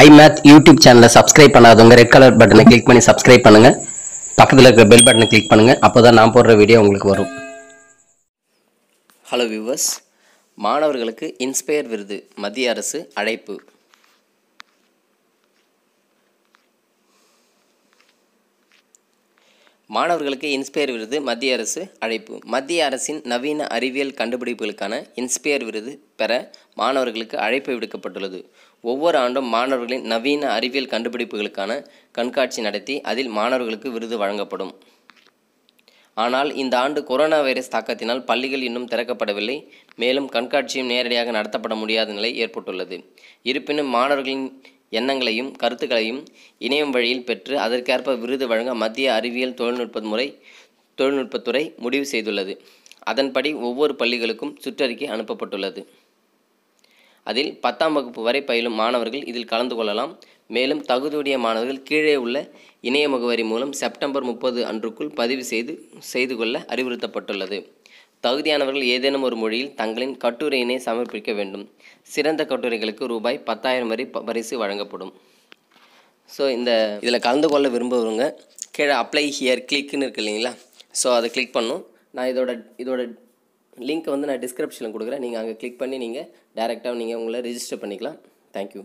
ஐ math YouTube சேனலை subscribe பண்ணாதவங்க red colour பட்டனை கிளிக் பண்ணி சப்ஸ்கிரைப் பண்ணுங்க பக்கத்தில் இருக்கிற பெல் பட்டனை கிளிக் பண்ணுங்க அப்போ தான் நான் போடுற வீடியோ உங்களுக்கு வரும் ஹலோ வியூவர்ஸ் மாணவர்களுக்கு இன்ஸ்பயர் விருது மத்திய அரசு அழைப்பு மாணவர்களுக்கு இன்ஸ்பயர் விருது மத்திய அரசு அழைப்பு மத்திய அரசின் நவீன அறிவியல் கண்டுபிடிப்புகளுக்கான இன்ஸ்பயர் விருது பெற மாணவர்களுக்கு அழைப்பு விடுக்கப்பட்டுள்ளது ஒவ்வொரு ஆண்டும் மாணவர்களின் நவீன அறிவியல் கண்டுபிடிப்புகளுக்கான கண்காட்சி நடத்தி அதில் மாணவர்களுக்கு விருது வழங்கப்படும் ஆனால் இந்த ஆண்டு கொரோனா வைரஸ் தாக்கத்தினால் பள்ளிகள் இன்னும் திறக்கப்படவில்லை மேலும் கண்காட்சியும் நேரடியாக நடத்தப்பட முடியாத நிலை ஏற்பட்டுள்ளது இருப்பினும் மாணவர்களின் எண்ணங்களையும் கருத்துக்களையும் இணையம் வழியில் பெற்று அதற்கேற்ப விருது வழங்க மத்திய அறிவியல் தொழில்நுட்ப முறை தொழில்நுட்பத்துறை முடிவு செய்துள்ளது அதன்படி ஒவ்வொரு பள்ளிகளுக்கும் சுற்றறிக்கை அனுப்பப்பட்டுள்ளது அதில் பத்தாம் வகுப்பு வரை பயிலும் மாணவர்கள் இதில் கலந்து கொள்ளலாம் மேலும் தகுதியுடைய மாணவர்கள் கீழே உள்ள இணைய முகவரி மூலம் செப்டம்பர் முப்பது அன்றுக்குள் பதிவு செய்து செய்து கொள்ள அறிவுறுத்தப்பட்டுள்ளது தகுதியானவர்கள் ஏதேனும் ஒரு மொழியில் தங்களின் கட்டுரையினை சமர்ப்பிக்க வேண்டும் சிறந்த கட்டுரைகளுக்கு ரூபாய் பத்தாயிரம் வரை பரிசு வழங்கப்படும் ஸோ இந்த இதில் கலந்து கொள்ள விரும்புவவங்க கீழே அப்ளை ஹியர் கிளிக்னு இருக்கு இல்லைங்களா ஸோ அதை கிளிக் பண்ணும் நான் இதோட இதோட லிங்க்கை வந்து நான் டிஸ்கிரிப்ஷனில் கொடுக்குறேன் நீங்கள் அங்கே கிளிக் பண்ணி நீங்கள் டேரெக்டாக நீங்கள் உங்களை ரிஜிஸ்டர் பண்ணிக்கலாம் தேங்க்யூ